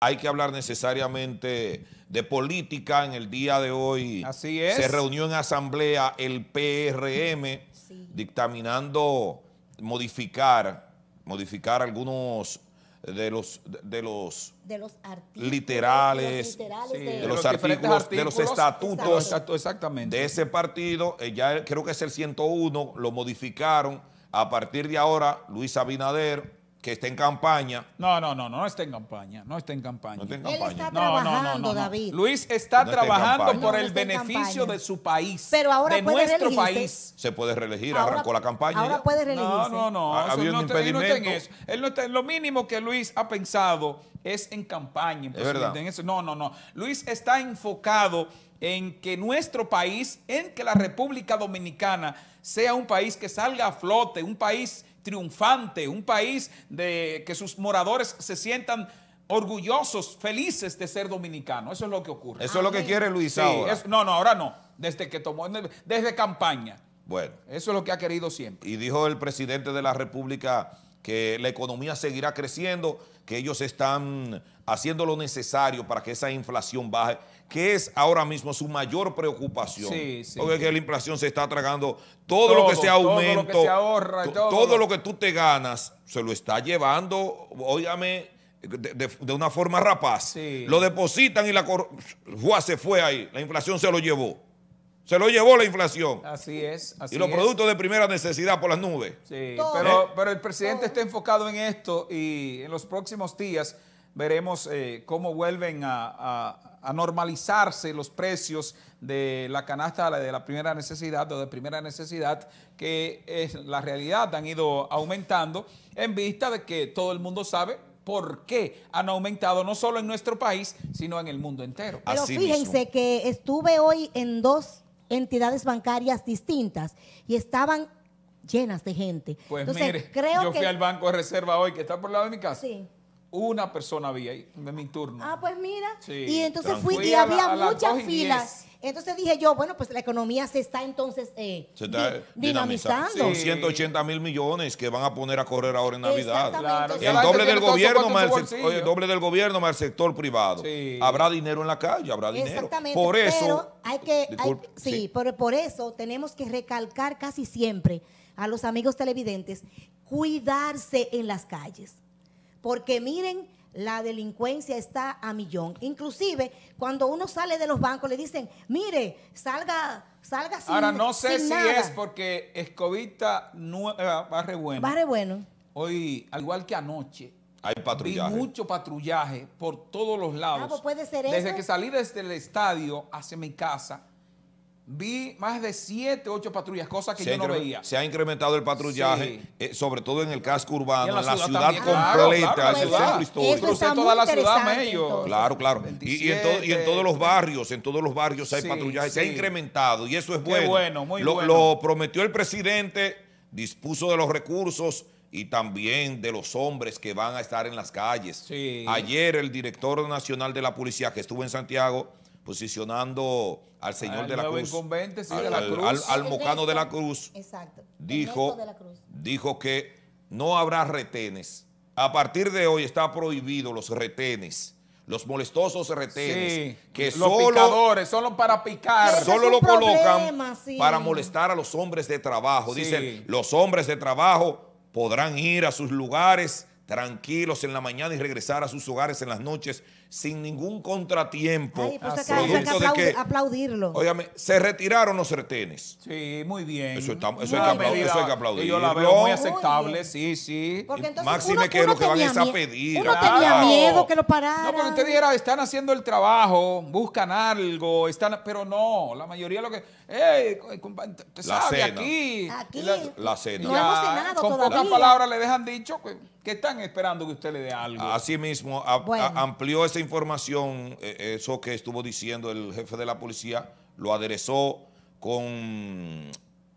hay que hablar necesariamente de política. En el día de hoy Así es. se reunió en asamblea el PRM dictaminando modificar, modificar algunos de los de los, artículos, literales, de los, artículos, de los estatutos de ese partido eh, creo que es el 101 lo modificaron a partir de ahora Luis Abinader que está en campaña. No, no, no, no, no está en campaña, no está en campaña. No está en campaña. Él está trabajando, David. Luis está, trabajando por el beneficio de su país, Pero ahora de puede nuestro país. Se puede reelegir, ahora, arrancó la campaña. Ahora puede reelegirse. No, no, no, ha, ha habido un impedimento. Él no está en eso. Él no está, en lo mínimo que Luis ha pensado es en campaña, es en eso. No, no, no. Luis está enfocado en que nuestro país, en que la República Dominicana sea un país que salga a flote, un país triunfante, un país de que sus moradores se sientan orgullosos, felices de ser dominicano. Eso es lo que ocurre. Eso es lo que quiere Luis no, no, ahora no. Desde que tomó, desde campaña. Bueno. Eso es lo que ha querido siempre. Y dijo el presidente de la República que la economía seguirá creciendo, que ellos están haciendo lo necesario para que esa inflación baje, que es ahora mismo su mayor preocupación. Sí, sí. Porque que la inflación se está tragando todo, lo que se aumenta, todo lo que tú te ganas, se lo está llevando, óigame, de, una forma rapaz. Lo depositan y la juá se fue ahí, la inflación se lo llevó. Se lo llevó la inflación. Así es. Así y los productos de primera necesidad por las nubes. Sí, pero, pero, el presidente está enfocado en esto y en los próximos días veremos eh, cómo vuelven a, normalizarse los precios de la canasta de la primera necesidad o de primera necesidad, que es la realidad, han ido aumentando en vista de que todo el mundo sabe por qué han aumentado no solo en nuestro país, sino en el mundo entero. Pero fíjense que estuve hoy en dos entidades bancarias distintas y estaban llenas de gente. Pues Entonces, mire, yo fui al banco de reserva hoy, que está por el lado de mi casa. Sí una persona había ahí de mi turno. Ah, pues mira. Sí. Y entonces fui y había muchas filas. Entonces dije yo, bueno, pues la economía se está entonces eh, dinamizando. Son 180 mil millones que van a poner a correr ahora en Navidad. El, doble del gobierno más el, doble del gobierno más el sector privado. Habrá dinero en la calle, habrá dinero. Exactamente. Por eso. Pero hay que, sí, por eso tenemos que recalcar casi siempre a los amigos televidentes cuidarse en las calles. Porque miren la delincuencia está a millón. Inclusive, cuando uno sale de los bancos, le dicen, mire, salga, salga sin Ahora, no sé si es porque Escobita eh, va Barre Bueno. Barre Bueno. Hoy, al igual que anoche, hay patrullaje. Vi mucho patrullaje por todos los ah, lados. Pues desde que salí desde el estadio hacia mi casa, vi más de 7, 8 patrullas, cosas que yo no veía. Se ha incrementado el patrullaje, eh, sobre todo en el casco urbano, en la, ciudad, completa, claro, claro, el centro toda la ciudad, medio. Claro, claro. y, en todos los barrios, en todos los barrios hay patrullaje, se ha incrementado y eso es bueno. bueno, muy bueno. Lo prometió el presidente, dispuso de los recursos y también de los hombres que van a estar en las calles. Ayer el director nacional de la policía que estuvo en Santiago posicionando al Señor de la Cruz, al, Mocano de la Cruz, dijo, dijo que no habrá retenes. A partir de hoy está prohibido los retenes los molestosos retenes, que los solo, picadores, solo para picar. Solo lo colocan para molestar a los hombres de trabajo. Dicen, los hombres de trabajo podrán ir a sus lugares tranquilos en la mañana y regresar a sus hogares en las noches sin ningún contratiempo. Ay, pues acá, hay que aplaudirlo. se retiraron los retenes. Sí, muy bien. Eso, está, eso, hay, que aplaudir, eso hay que aplaudir. Yo la veo muy aceptable, sí, sí. Porque entonces Máxime uno, que van a pedir. Uno tenía miedo que lo pararan. No, porque usted dijera, están haciendo el trabajo, buscan algo, están, pero no, la mayoría lo que... Hey, eh, te la sabe, aquí. aquí. La, cena. No hemos cenado Con pocas palabras le dejan dicho que están esperando que usted le dé algo. Asimismo, mismo, amplió esa información, eh, eh, eso que estuvo diciendo el jefe de la policía, lo aderezó con,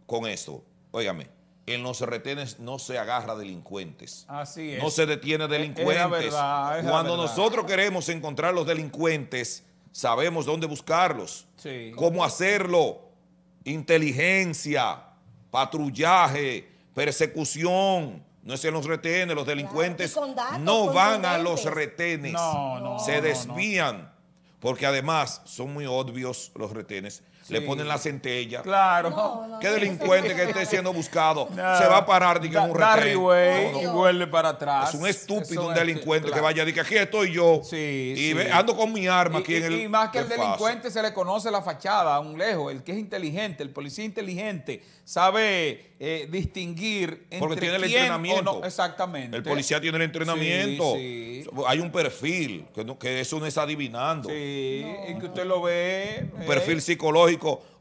con esto. Óigame, en los retenes no se agarra delincuentes. Así es. No se detiene e-, delincuentes. Cuando nosotros queremos encontrar los delincuentes, sabemos dónde buscarlos, cómo hacerlo, inteligencia, patrullaje, persecución, no es en los retenes, los delincuentes no van a los retenes. se desvían. Porque además son muy obvios los retenes. Le ponen la centella. Claro. Qué delincuente que esté siendo buscado. Se va a parar, diga, un retén y vuelve para atrás. Es un estúpido, un delincuente que vaya, diga, aquí estoy yo. Sí, y ando con mi arma aquí en el... Y más que el delincuente se le conoce la fachada a un lejos. El que es inteligente, el policía inteligente, sabe eh, distinguir entre Porque tiene el quién entrenamiento. exactamente. El policía tiene el entrenamiento. Hay un perfil, que, que eso no es adivinando. Sí y que usted lo ve. perfil ¿eh? psicológico.